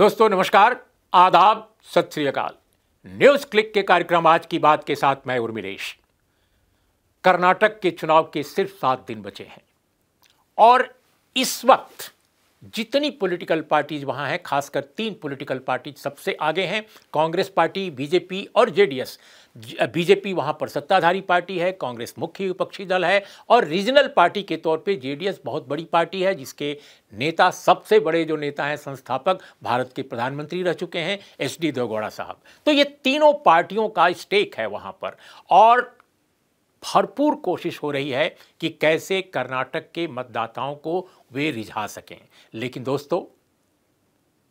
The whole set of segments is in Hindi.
दोस्तों नमस्कार आदाब सत श्रीकाल न्यूज क्लिक के कार्यक्रम आज की बात के साथ मैं उर्मिलेश कर्नाटक के चुनाव के सिर्फ सात दिन बचे हैं और इस वक्त जितनी पॉलिटिकल पार्टीज वहाँ हैं खासकर तीन पॉलिटिकल पार्टी सबसे आगे हैं कांग्रेस पार्टी बीजेपी और जेडीएस बीजेपी वहाँ पर सत्ताधारी पार्टी है कांग्रेस मुख्य विपक्षी दल है और रीजनल पार्टी के तौर पे जेडीएस बहुत बड़ी पार्टी है जिसके नेता सबसे बड़े जो नेता हैं संस्थापक भारत के प्रधानमंत्री रह चुके हैं एच डी देवगौड़ा साहब तो ये तीनों पार्टियों का स्टेक है वहाँ पर और भरपूर कोशिश हो रही है कि कैसे कर्नाटक के मतदाताओं को वे रिझा सकें लेकिन दोस्तों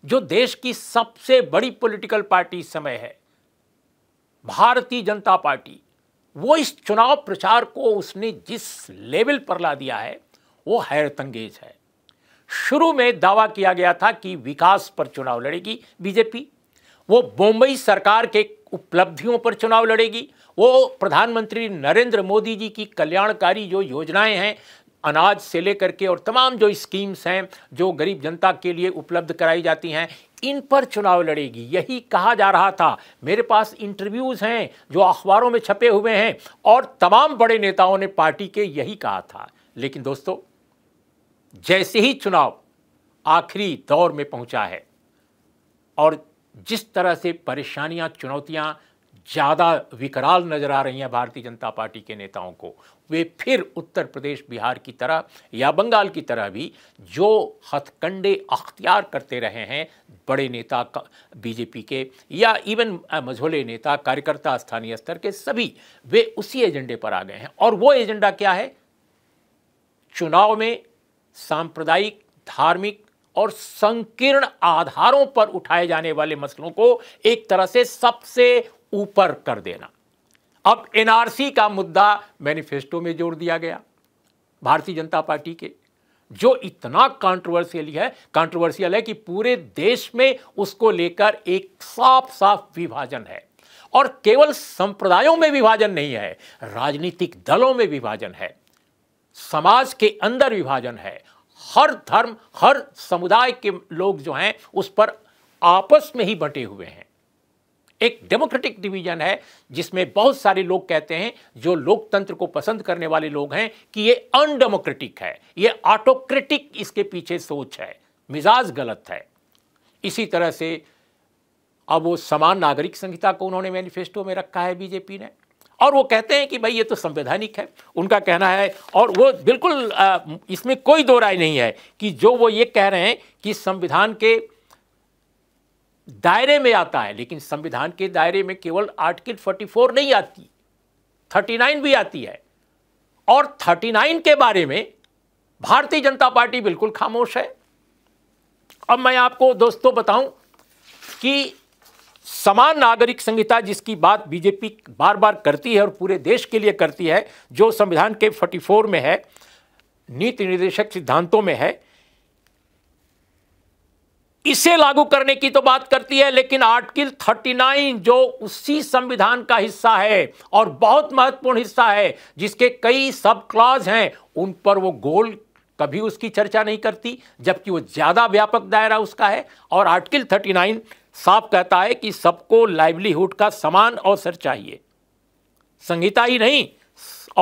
जो देश की सबसे बड़ी पॉलिटिकल पार्टी इस समय है भारतीय जनता पार्टी वो इस चुनाव प्रचार को उसने जिस लेवल पर ला दिया है वो हैरतंगेज है शुरू में दावा किया गया था कि विकास पर चुनाव लड़ेगी बीजेपी वो मुंबई सरकार के उपलब्धियों पर चुनाव लड़ेगी वो प्रधानमंत्री नरेंद्र मोदी जी की कल्याणकारी जो योजनाएं हैं अनाज से लेकर के और तमाम जो स्कीम्स हैं जो गरीब जनता के लिए उपलब्ध कराई जाती हैं इन पर चुनाव लड़ेगी यही कहा जा रहा था मेरे पास इंटरव्यूज़ हैं जो अखबारों में छपे हुए हैं और तमाम बड़े नेताओं ने पार्टी के यही कहा था लेकिन दोस्तों जैसे ही चुनाव आखिरी दौर में पहुंचा है और जिस तरह से परेशानियां चुनौतियां ज़्यादा विकराल नज़र आ रही हैं भारतीय जनता पार्टी के नेताओं को वे फिर उत्तर प्रदेश बिहार की तरह या बंगाल की तरह भी जो हथकंडे अख्तियार करते रहे हैं बड़े नेता बीजेपी के या इवन मझोले नेता कार्यकर्ता स्थानीय स्तर के सभी वे उसी एजेंडे पर आ गए हैं और वो एजेंडा क्या है चुनाव में सांप्रदायिक धार्मिक और संकीर्ण आधारों पर उठाए जाने वाले मसलों को एक तरह से सबसे ऊपर कर देना अब एनआरसी का मुद्दा मैनिफेस्टो में जोड़ दिया गया भारतीय जनता पार्टी के जो इतना कॉन्ट्रोवर्सियल है कॉन्ट्रोवर्सियल है कि पूरे देश में उसको लेकर एक साफ साफ विभाजन है और केवल संप्रदायों में विभाजन नहीं है राजनीतिक दलों में विभाजन है समाज के अंदर विभाजन है हर धर्म हर समुदाय के लोग जो हैं उस पर आपस में ही बटे हुए हैं एक डेमोक्रेटिक डिवीजन है जिसमें बहुत सारे लोग कहते हैं जो लोकतंत्र को पसंद करने वाले लोग हैं कि ये अनडेमोक्रेटिक है ये ऑटोक्रेटिक इसके पीछे सोच है मिजाज गलत है इसी तरह से अब वो समान नागरिक संहिता को उन्होंने मैनिफेस्टो में रखा है बीजेपी ने और वो कहते हैं कि भाई ये तो संवैधानिक है उनका कहना है और वो बिल्कुल इसमें कोई दो राय नहीं है कि जो वो ये कह रहे हैं कि संविधान के दायरे में आता है लेकिन संविधान के दायरे में केवल आर्टिकल 44 नहीं आती 39 भी आती है और 39 के बारे में भारतीय जनता पार्टी बिल्कुल खामोश है अब मैं आपको दोस्तों बताऊं कि समान नागरिक संहिता जिसकी बात बीजेपी बार बार करती है और पूरे देश के लिए करती है जो संविधान के 44 में है नीति निर्देशक सिद्धांतों में है इसे लागू करने की तो बात करती है लेकिन आर्टिकल 39 जो उसी संविधान का हिस्सा है और बहुत महत्वपूर्ण हिस्सा है जिसके कई सब क्लॉज हैं उन पर वो गोल कभी उसकी चर्चा नहीं करती जबकि वो ज़्यादा व्यापक दायरा उसका है और आर्टिकल 39 साफ कहता है कि सबको लाइवलीहुड का समान अवसर चाहिए संहिता ही नहीं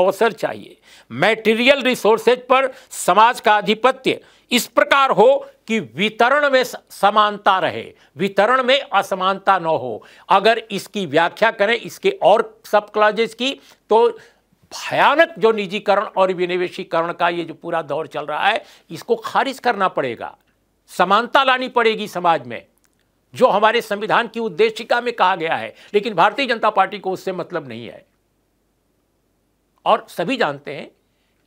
अवसर चाहिए मेटेरियल रिसोर्सेज पर समाज का आधिपत्य इस प्रकार हो कि वितरण में समानता रहे वितरण में असमानता न हो अगर इसकी व्याख्या करें इसके और सब क्लाजेस की तो भयानक जो निजीकरण और विनिवेशीकरण का ये जो पूरा दौर चल रहा है इसको खारिज करना पड़ेगा समानता लानी पड़ेगी समाज में जो हमारे संविधान की उद्देशिका में कहा गया है लेकिन भारतीय जनता पार्टी को उससे मतलब नहीं है और सभी जानते हैं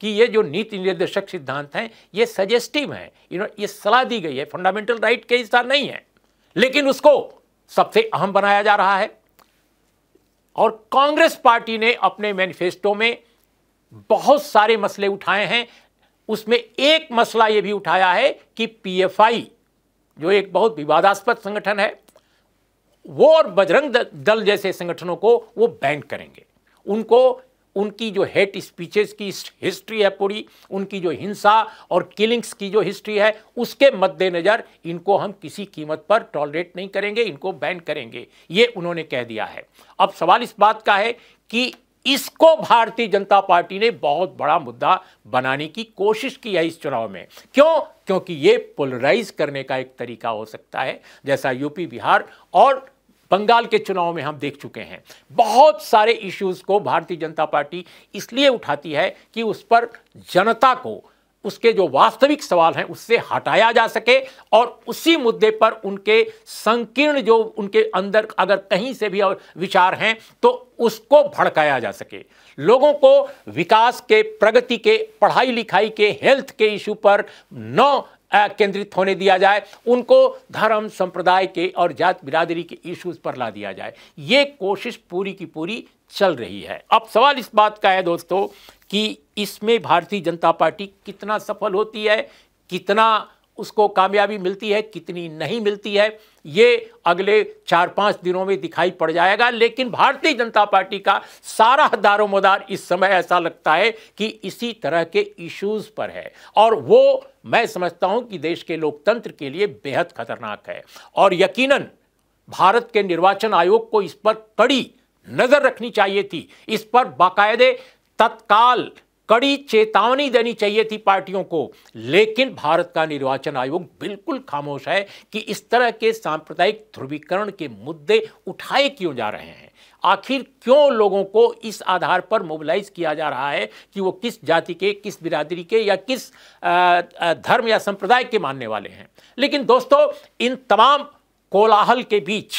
कि ये जो नीति निर्देशक सिद्धांत हैं ये सजेस्टिव हैं इन्होंने ये सलाह दी गई है फंडामेंटल राइट के हिस्सा नहीं है लेकिन उसको सबसे अहम बनाया जा रहा है और कांग्रेस पार्टी ने अपने मैनिफेस्टो में बहुत सारे मसले उठाए हैं उसमें एक मसला ये भी उठाया है कि पीएफआई जो एक बहुत विवादास्पद संगठन है वो और बजरंग दल जैसे संगठनों को वो बैन करेंगे उनको उनकी जो हेट स्पीचेस की हिस्ट्री है पूरी उनकी जो हिंसा और किलिंग्स की जो हिस्ट्री है उसके मद्देनज़र इनको हम किसी कीमत पर टॉलरेट नहीं करेंगे इनको बैन करेंगे ये उन्होंने कह दिया है अब सवाल इस बात का है कि इसको भारतीय जनता पार्टी ने बहुत बड़ा मुद्दा बनाने की कोशिश की है इस चुनाव में क्यों क्योंकि ये पोलराइज करने का एक तरीका हो सकता है जैसा यूपी बिहार और बंगाल के चुनाव में हम देख चुके हैं बहुत सारे इश्यूज़ को भारतीय जनता पार्टी इसलिए उठाती है कि उस पर जनता को उसके जो वास्तविक सवाल हैं उससे हटाया जा सके और उसी मुद्दे पर उनके संकीर्ण जो उनके अंदर अगर कहीं से भी विचार हैं तो उसको भड़काया जा सके लोगों को विकास के प्रगति के पढ़ाई लिखाई के हेल्थ के इशू पर न केंद्रित होने दिया जाए उनको धर्म संप्रदाय के और जात बिरादरी के इश्यूज़ पर ला दिया जाए ये कोशिश पूरी की पूरी चल रही है अब सवाल इस बात का है दोस्तों कि इसमें भारतीय जनता पार्टी कितना सफल होती है कितना उसको कामयाबी मिलती है कितनी नहीं मिलती है ये अगले चार पांच दिनों में दिखाई पड़ जाएगा लेकिन भारतीय जनता पार्टी का सारा दारोमदार इस समय ऐसा लगता है कि इसी तरह के इश्यूज पर है और वो मैं समझता हूं कि देश के लोकतंत्र के लिए बेहद खतरनाक है और यकीनन भारत के निर्वाचन आयोग को इस पर कड़ी नज़र रखनी चाहिए थी इस पर बाकायदे तत्काल कड़ी चेतावनी देनी चाहिए थी पार्टियों को लेकिन भारत का निर्वाचन आयोग बिल्कुल खामोश है कि इस तरह के सांप्रदायिक ध्रुवीकरण के मुद्दे उठाए क्यों जा रहे हैं आखिर क्यों लोगों को इस आधार पर मोबिलाइज किया जा रहा है कि वो किस जाति के किस बिरादरी के या किस धर्म या संप्रदाय के मानने वाले हैं लेकिन दोस्तों इन तमाम कोलाहल के बीच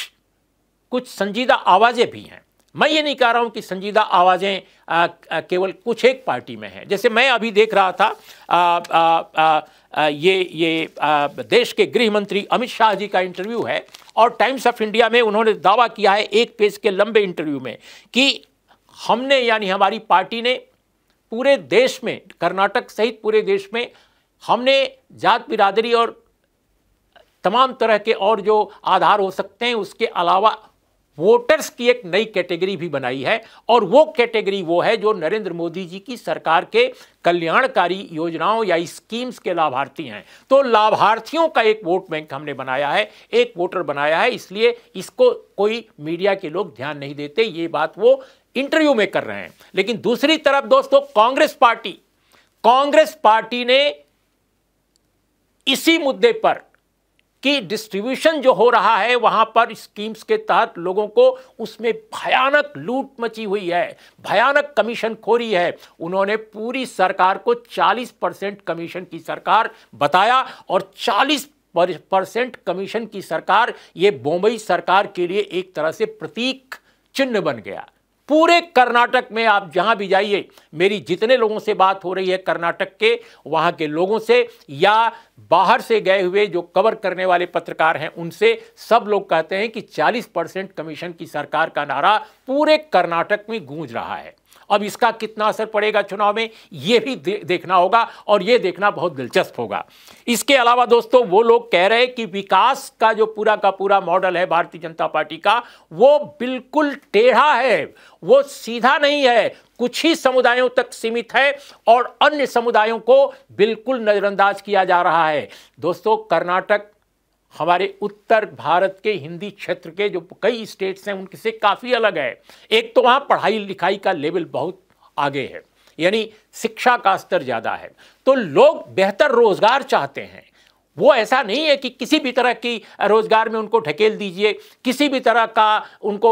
कुछ संजीदा आवाज़ें भी हैं मैं ये नहीं कह रहा हूँ कि संजीदा आवाज़ें केवल कुछ एक पार्टी में हैं जैसे मैं अभी देख रहा था आ, आ, आ, ये ये आ, देश के गृह मंत्री अमित शाह जी का इंटरव्यू है और टाइम्स ऑफ इंडिया में उन्होंने दावा किया है एक पेज के लंबे इंटरव्यू में कि हमने यानी हमारी पार्टी ने पूरे देश में कर्नाटक सहित पूरे देश में हमने जात बिरादरी और तमाम तरह के और जो आधार हो सकते हैं उसके अलावा वोटर्स की एक नई कैटेगरी भी बनाई है और वो कैटेगरी वो है जो नरेंद्र मोदी जी की सरकार के कल्याणकारी योजनाओं या स्कीम्स के लाभार्थी हैं तो लाभार्थियों का एक वोट बैंक हमने बनाया है एक वोटर बनाया है इसलिए इसको कोई मीडिया के लोग ध्यान नहीं देते ये बात वो इंटरव्यू में कर रहे हैं लेकिन दूसरी तरफ दोस्तों कांग्रेस पार्टी कांग्रेस पार्टी ने इसी मुद्दे पर कि डिस्ट्रीब्यूशन जो हो रहा है वहां पर स्कीम्स के तहत लोगों को उसमें भयानक लूट मची हुई है भयानक कमीशन खोरी है उन्होंने पूरी सरकार को 40 परसेंट कमीशन की सरकार बताया और 40 परसेंट कमीशन की सरकार ये बॉम्बई सरकार के लिए एक तरह से प्रतीक चिन्ह बन गया पूरे कर्नाटक में आप जहां भी जाइए मेरी जितने लोगों से बात हो रही है कर्नाटक के वहां के लोगों से या बाहर से गए हुए जो कवर करने वाले पत्रकार हैं उनसे सब लोग कहते हैं कि 40 परसेंट कमीशन की सरकार का नारा पूरे कर्नाटक में गूंज रहा है अब इसका कितना असर पड़ेगा चुनाव में ये भी दे, देखना होगा और ये देखना बहुत दिलचस्प होगा इसके अलावा दोस्तों वो लोग कह रहे हैं कि विकास का जो पूरा का पूरा मॉडल है भारतीय जनता पार्टी का वो बिल्कुल टेढ़ा है वो सीधा नहीं है कुछ ही समुदायों तक सीमित है और अन्य समुदायों को बिल्कुल नज़रअंदाज किया जा रहा है दोस्तों कर्नाटक हमारे उत्तर भारत के हिंदी क्षेत्र के जो कई स्टेट्स हैं उनके से काफ़ी अलग है एक तो वहाँ पढ़ाई लिखाई का लेवल बहुत आगे है यानी शिक्षा का स्तर ज़्यादा है तो लोग बेहतर रोज़गार चाहते हैं वो ऐसा नहीं है कि किसी भी तरह की रोज़गार में उनको ढकेल दीजिए किसी भी तरह का उनको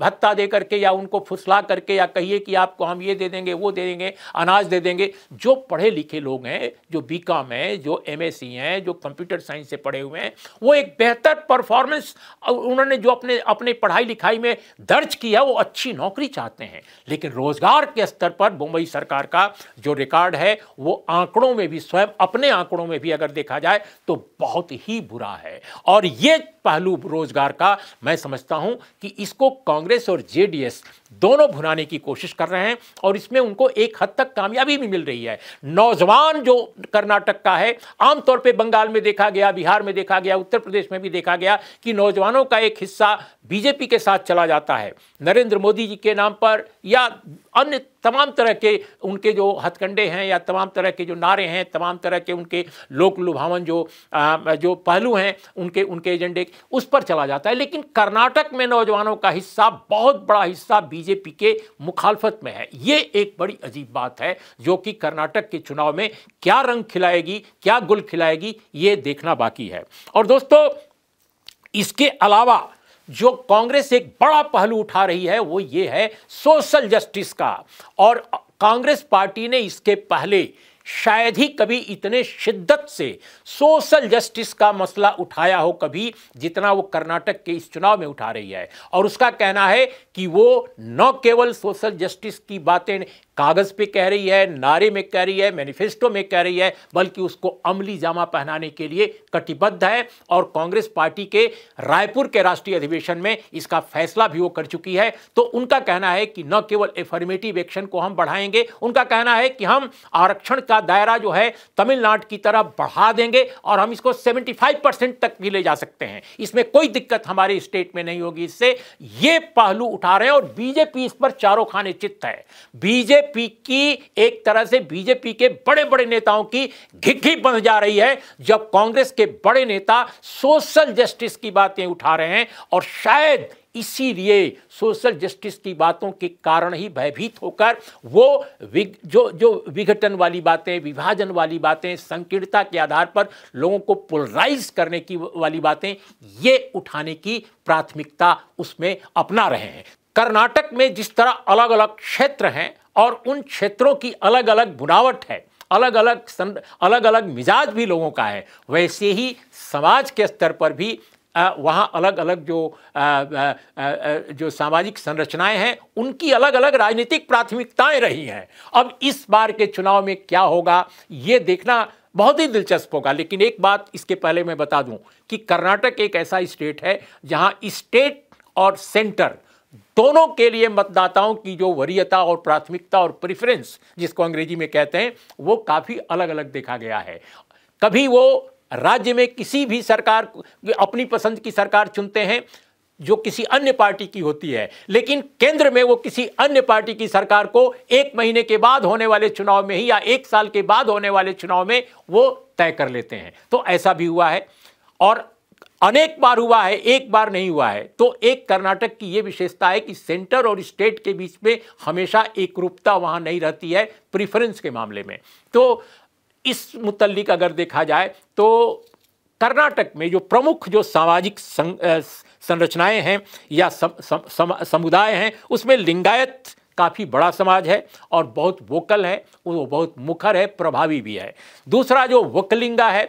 भत्ता दे करके या उनको फुसला करके या कहिए कि आपको हम ये दे देंगे वो दे देंगे अनाज दे देंगे जो पढ़े लिखे लोग हैं जो बी कॉम हैं जो एम एस सी हैं जो कंप्यूटर साइंस से पढ़े हुए हैं वो एक बेहतर परफॉर्मेंस उन्होंने जो अपने अपने पढ़ाई लिखाई में दर्ज किया वो अच्छी नौकरी चाहते हैं लेकिन रोज़गार के स्तर पर मुंबई सरकार का जो रिकॉर्ड है वो आंकड़ों में भी स्वयं अपने आंकड़ों में भी अगर देखा जाए तो बहुत ही बुरा है और ये पहलू रोजगार का मैं समझता हूं कि इसको कांग्रेस और जेडीएस दोनों भुनाने की कोशिश कर रहे हैं और इसमें उनको एक हद तक कामयाबी भी मिल रही है नौजवान जो कर्नाटक का है आमतौर पर बंगाल में देखा गया बिहार में देखा गया उत्तर प्रदेश में भी देखा गया कि नौजवानों का एक हिस्सा बीजेपी के साथ चला जाता है नरेंद्र मोदी जी के नाम पर या अन्य तमाम तरह के उनके जो हथकंडे हैं या तमाम तरह के जो नारे हैं तमाम तरह के उनके लोक लुभावन जो आ, जो पहलू हैं उनके उनके एजेंडे उस पर चला जाता है लेकिन कर्नाटक में नौजवानों का हिस्सा बहुत बड़ा हिस्सा बीजेपी के मुखालफत में है ये एक बड़ी अजीब बात है जो कि कर्नाटक के चुनाव में क्या रंग खिलाएगी क्या गुल खिलाएगी ये देखना बाकी है और दोस्तों इसके अलावा जो कांग्रेस एक बड़ा पहलू उठा रही है वो ये है सोशल जस्टिस का और कांग्रेस पार्टी ने इसके पहले शायद ही कभी इतने शिद्दत से सोशल जस्टिस का मसला उठाया हो कभी जितना वो कर्नाटक के इस चुनाव में उठा रही है और उसका कहना है कि वो न केवल सोशल जस्टिस की बातें कागज़ पे कह रही है नारे में कह रही है मैनिफेस्टो में कह रही है बल्कि उसको अमली जामा पहनाने के लिए कटिबद्ध है और कांग्रेस पार्टी के रायपुर के राष्ट्रीय अधिवेशन में इसका फैसला भी वो कर चुकी है तो उनका कहना है कि न केवल एफर्मेटिव एक्शन को हम बढ़ाएंगे उनका कहना है कि हम आरक्षण का दायरा जो है तमिलनाडु की तरफ बढ़ा देंगे और हम इसको सेवेंटी परसेंट तक भी ले जा सकते हैं इसमें कोई दिक्कत हमारे स्टेट में नहीं होगी इससे ये पहलू उठा रहे हैं और बीजेपी इस पर चारों खाने चित्त है बीजेपी बीजेपी की एक तरह से बीजेपी के बड़े बड़े नेताओं की घिघी बन जा रही है जब कांग्रेस के बड़े नेता सोशल जस्टिस की बातें उठा रहे हैं और शायद इसीलिए सोशल जस्टिस की बातों के कारण ही भयभीत होकर वो विग, जो जो विघटन वाली बातें विभाजन वाली बातें संकीर्णता के आधार पर लोगों को पोलराइज करने की वाली बातें ये उठाने की प्राथमिकता उसमें अपना रहे हैं कर्नाटक में जिस तरह अलग अलग क्षेत्र हैं और उन क्षेत्रों की अलग अलग बुनावट है अलग अलग सन, अलग अलग मिजाज भी लोगों का है वैसे ही समाज के स्तर पर भी वहाँ अलग अलग जो आ, आ, आ, जो सामाजिक संरचनाएं हैं उनकी अलग अलग राजनीतिक प्राथमिकताएं रही हैं अब इस बार के चुनाव में क्या होगा ये देखना बहुत ही दिलचस्प होगा लेकिन एक बात इसके पहले मैं बता दूं कि कर्नाटक एक ऐसा स्टेट है जहाँ स्टेट और सेंटर दोनों के लिए मतदाताओं की जो वरीयता और प्राथमिकता और प्रिफरेंस जिसको अंग्रेजी में कहते हैं वो काफ़ी अलग अलग देखा गया है कभी वो राज्य में किसी भी सरकार अपनी पसंद की सरकार चुनते हैं जो किसी अन्य पार्टी की होती है लेकिन केंद्र में वो किसी अन्य पार्टी की सरकार को एक महीने के बाद होने वाले चुनाव में ही या एक साल के बाद होने वाले चुनाव में वो तय कर लेते हैं तो ऐसा भी हुआ है और अनेक बार हुआ है एक बार नहीं हुआ है तो एक कर्नाटक की ये विशेषता है कि सेंटर और स्टेट के बीच में हमेशा एक रूपता वहाँ नहीं रहती है प्रिफरेंस के मामले में तो इस मुतलिक अगर देखा जाए तो कर्नाटक में जो प्रमुख जो सामाजिक संरचनाएं हैं या समुदाय हैं उसमें लिंगायत काफ़ी बड़ा समाज है और बहुत वोकल है वो बहुत मुखर है प्रभावी भी है दूसरा जो वकलिंगा है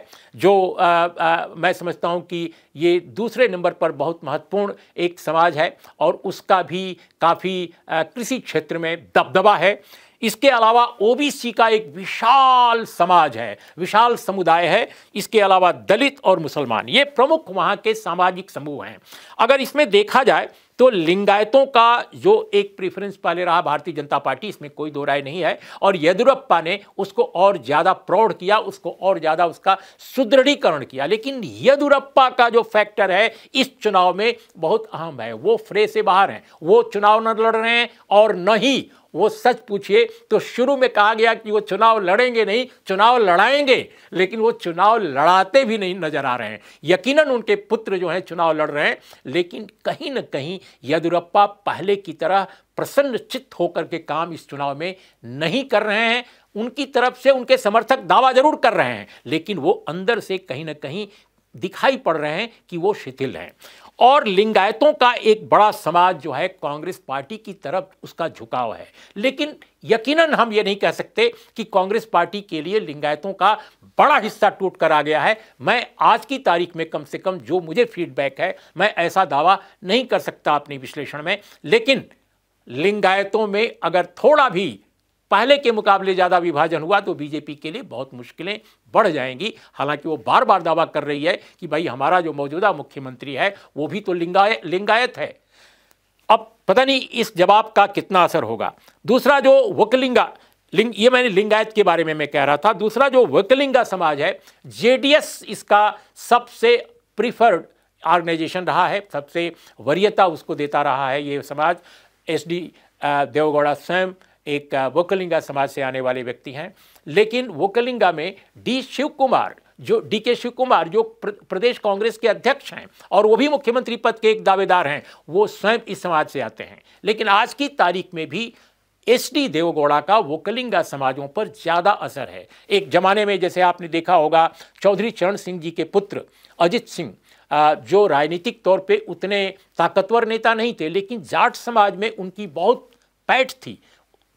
जो आ, आ, मैं समझता हूँ कि ये दूसरे नंबर पर बहुत महत्वपूर्ण एक समाज है और उसका भी काफ़ी कृषि क्षेत्र में दबदबा है इसके अलावा ओबीसी का एक विशाल समाज है विशाल समुदाय है इसके अलावा दलित और मुसलमान ये प्रमुख वहाँ के सामाजिक समूह हैं अगर इसमें देखा जाए तो लिंगायतों का जो एक प्रेफरेंस पहले रहा भारतीय जनता पार्टी इसमें कोई दो राय नहीं है और येदुरप्पा ने उसको और ज़्यादा प्रौढ़ किया उसको और ज़्यादा उसका सुदृढ़ीकरण किया लेकिन येदुरप्पा का जो फैक्टर है इस चुनाव में बहुत अहम है वो फ्रे से बाहर हैं वो चुनाव न लड़ रहे हैं और न ही वो सच पूछिए तो शुरू में कहा गया कि वो चुनाव लड़ेंगे नहीं चुनाव लड़ाएंगे लेकिन वो चुनाव लड़ाते भी नहीं नजर आ रहे हैं यकीनन उनके पुत्र जो हैं चुनाव लड़ रहे हैं लेकिन कहीं ना कहीं येदुरप्पा पहले की तरह प्रसन्न चित्त होकर के काम इस चुनाव में नहीं कर रहे हैं उनकी तरफ से उनके समर्थक दावा जरूर कर रहे हैं लेकिन वो अंदर से कहीं ना कहीं दिखाई पड़ रहे हैं कि वो शिथिल हैं और लिंगायतों का एक बड़ा समाज जो है कांग्रेस पार्टी की तरफ उसका झुकाव है लेकिन यकीनन हम ये नहीं कह सकते कि कांग्रेस पार्टी के लिए लिंगायतों का बड़ा हिस्सा टूट कर आ गया है मैं आज की तारीख में कम से कम जो मुझे फीडबैक है मैं ऐसा दावा नहीं कर सकता अपने विश्लेषण में लेकिन लिंगायतों में अगर थोड़ा भी पहले के मुकाबले ज़्यादा विभाजन हुआ तो बीजेपी के लिए बहुत मुश्किलें बढ़ जाएंगी हालांकि वो बार बार दावा कर रही है कि भाई हमारा जो मौजूदा मुख्यमंत्री है वो भी तो लिंगाय लिंगायत है अब पता नहीं इस जवाब का कितना असर होगा दूसरा जो वकलिंगा लिंग ये मैंने लिंगायत के बारे में मैं कह रहा था दूसरा जो वकलिंगा समाज है जे इसका सबसे प्रिफर्ड ऑर्गेनाइजेशन रहा है सबसे वरीयता उसको देता रहा है ये समाज एस देवगौड़ा स्वयं एक वोकलिंगा समाज से आने वाले व्यक्ति हैं लेकिन वोकलिंगा में डी शिव कुमार जो डी के शिव कुमार जो प्रदेश कांग्रेस के अध्यक्ष हैं और वो भी मुख्यमंत्री पद के एक दावेदार हैं वो स्वयं इस समाज से आते हैं लेकिन आज की तारीख में भी एस डी देवगौड़ा का वोकलिंगा समाजों पर ज़्यादा असर है एक जमाने में जैसे आपने देखा होगा चौधरी चरण सिंह जी के पुत्र अजित सिंह जो राजनीतिक तौर पे उतने ताकतवर नेता नहीं थे लेकिन जाट समाज में उनकी बहुत पैठ थी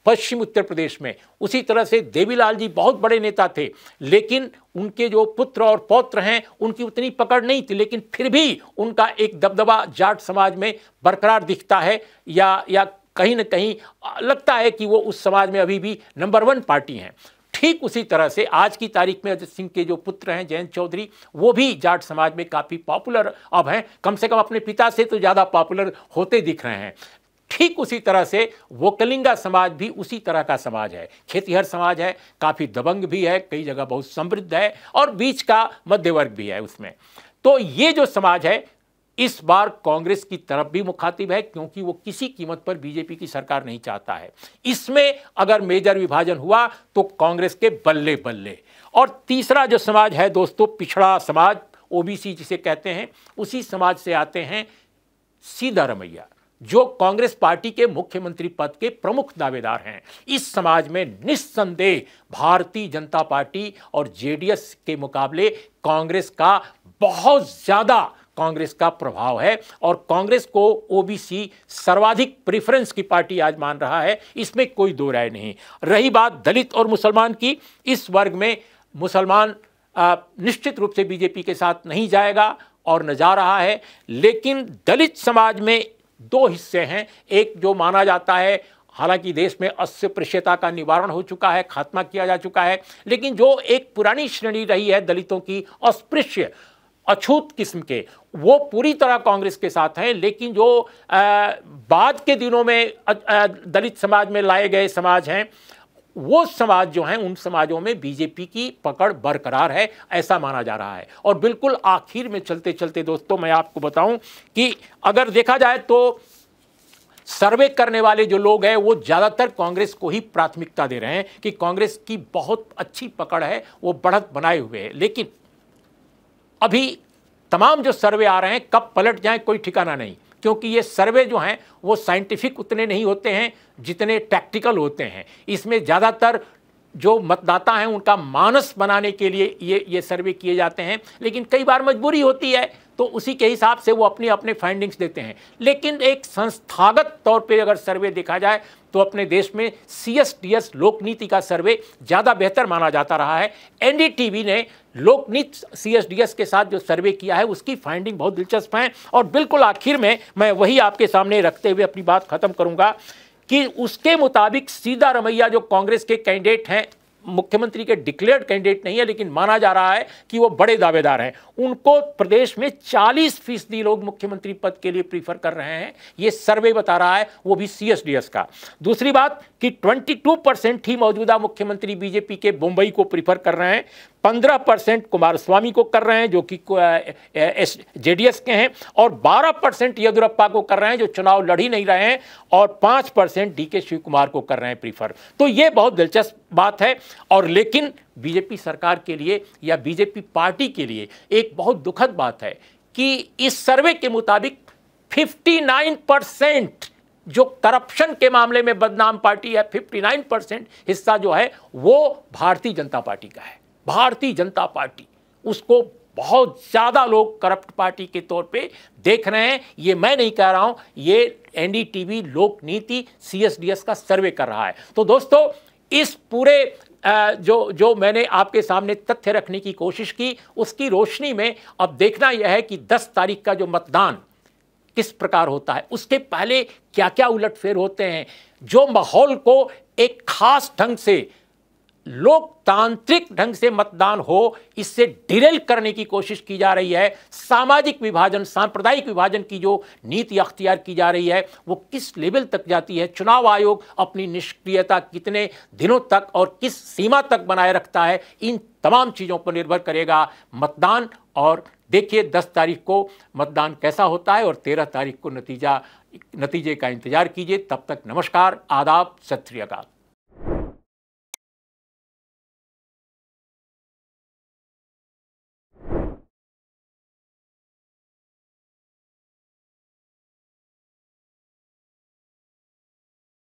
पश्चिम उत्तर प्रदेश में उसी तरह से देवीलाल जी बहुत बड़े नेता थे लेकिन उनके जो पुत्र और पौत्र हैं उनकी उतनी पकड़ नहीं थी लेकिन फिर भी उनका एक दबदबा जाट समाज में बरकरार दिखता है या या कहीं ना कहीं लगता है कि वो उस समाज में अभी भी नंबर वन पार्टी हैं ठीक उसी तरह से आज की तारीख में अजय सिंह के जो पुत्र हैं जयंत चौधरी वो भी जाट समाज में काफ़ी पॉपुलर अब हैं कम से कम अपने पिता से तो ज़्यादा पॉपुलर होते दिख रहे हैं ठीक उसी तरह से वो कलिंगा समाज भी उसी तरह का समाज है खेतीहर समाज है काफ़ी दबंग भी है कई जगह बहुत समृद्ध है और बीच का मध्य वर्ग भी है उसमें तो ये जो समाज है इस बार कांग्रेस की तरफ भी मुखातिब है क्योंकि वो किसी कीमत पर बीजेपी की सरकार नहीं चाहता है इसमें अगर मेजर विभाजन हुआ तो कांग्रेस के बल्ले बल्ले और तीसरा जो समाज है दोस्तों पिछड़ा समाज ओबीसी जिसे कहते हैं उसी समाज से आते हैं सीधा रमैया जो कांग्रेस पार्टी के मुख्यमंत्री पद के प्रमुख दावेदार हैं इस समाज में निस्संदेह भारतीय जनता पार्टी और जेडीएस के मुकाबले कांग्रेस का बहुत ज़्यादा कांग्रेस का प्रभाव है और कांग्रेस को ओबीसी सर्वाधिक प्रेफरेंस की पार्टी आज मान रहा है इसमें कोई दो राय नहीं रही बात दलित और मुसलमान की इस वर्ग में मुसलमान निश्चित रूप से बीजेपी के साथ नहीं जाएगा और न जा रहा है लेकिन दलित समाज में दो हिस्से हैं एक जो माना जाता है हालांकि देश में अस्पृश्यता का निवारण हो चुका है खात्मा किया जा चुका है लेकिन जो एक पुरानी श्रेणी रही है दलितों की अस्पृश्य अछूत किस्म के वो पूरी तरह कांग्रेस के साथ हैं लेकिन जो आ, बाद के दिनों में आ, आ, दलित समाज में लाए गए समाज हैं वो समाज जो हैं उन समाजों में बीजेपी की पकड़ बरकरार है ऐसा माना जा रहा है और बिल्कुल आखिर में चलते चलते दोस्तों मैं आपको बताऊं कि अगर देखा जाए तो सर्वे करने वाले जो लोग हैं वो ज़्यादातर कांग्रेस को ही प्राथमिकता दे रहे हैं कि कांग्रेस की बहुत अच्छी पकड़ है वो बढ़त बनाए हुए है लेकिन अभी तमाम जो सर्वे आ रहे हैं कब पलट जाए कोई ठिकाना नहीं क्योंकि ये सर्वे जो हैं वो साइंटिफिक उतने नहीं होते हैं जितने टैक्टिकल होते हैं इसमें ज़्यादातर जो मतदाता हैं उनका मानस बनाने के लिए ये ये सर्वे किए जाते हैं लेकिन कई बार मजबूरी होती है तो उसी के हिसाब से वो अपने अपने फाइंडिंग्स देते हैं लेकिन एक संस्थागत तौर पे अगर सर्वे देखा जाए तो अपने देश में C S T S Lokniti का सर्वे ज़्यादा बेहतर माना जाता रहा है एन डी टी वी ने Lokniti C S D S के साथ जो सर्वे किया है उसकी फाइंडिंग बहुत दिलचस्प हैं और बिल्कुल आखिर में मैं वही आपके सामने रखते हुए अपनी बात ख़त्म करूँगा कि उसके मुताबिक सीधा रमैया जो कांग्रेस के कैंडिडेट हैं मुख्यमंत्री के डिक्लेयर्ड कैंडिडेट नहीं है लेकिन माना जा रहा है कि वो बड़े दावेदार हैं उनको प्रदेश में 40 फीसदी लोग मुख्यमंत्री पद के लिए प्रीफर कर रहे हैं ये सर्वे बता रहा है वो भी सीएसडीएस का दूसरी बात कि 22 परसेंट ही मौजूदा मुख्यमंत्री बीजेपी के मुंबई को प्रीफर कर रहे हैं पंद्रह परसेंट कुमार स्वामी को कर रहे हैं जो कि एस जेडीएस के हैं और बारह परसेंट येदुरप्पा को कर रहे हैं जो चुनाव लड़ ही नहीं रहे हैं और पाँच परसेंट डी के शिव कुमार को कर रहे हैं प्रीफर तो ये बहुत दिलचस्प बात है और लेकिन बीजेपी सरकार के लिए या बीजेपी पार्टी के लिए एक बहुत दुखद बात है कि इस सर्वे के मुताबिक 59 परसेंट जो करप्शन के मामले में बदनाम पार्टी है 59 परसेंट हिस्सा जो है वो भारतीय जनता पार्टी का है भारतीय जनता पार्टी उसको बहुत ज़्यादा लोग करप्ट पार्टी के तौर पे देख रहे हैं ये मैं नहीं कह रहा हूँ ये एनडीटीवी लोक नीति सी का सर्वे कर रहा है तो दोस्तों इस पूरे जो जो मैंने आपके सामने तथ्य रखने की कोशिश की उसकी रोशनी में अब देखना यह है कि 10 तारीख का जो मतदान किस प्रकार होता है उसके पहले क्या क्या उलटफेर होते हैं जो माहौल को एक खास ढंग से लोकतांत्रिक ढंग से मतदान हो इससे डिरेल करने की कोशिश की जा रही है सामाजिक विभाजन सांप्रदायिक विभाजन की जो नीति अख्तियार की जा रही है वो किस लेवल तक जाती है चुनाव आयोग अपनी निष्क्रियता कितने दिनों तक और किस सीमा तक बनाए रखता है इन तमाम चीज़ों पर निर्भर करेगा मतदान और देखिए 10 तारीख को मतदान कैसा होता है और 13 तारीख को नतीजा नतीजे का इंतजार कीजिए तब तक नमस्कार आदाब सत श्रीकाल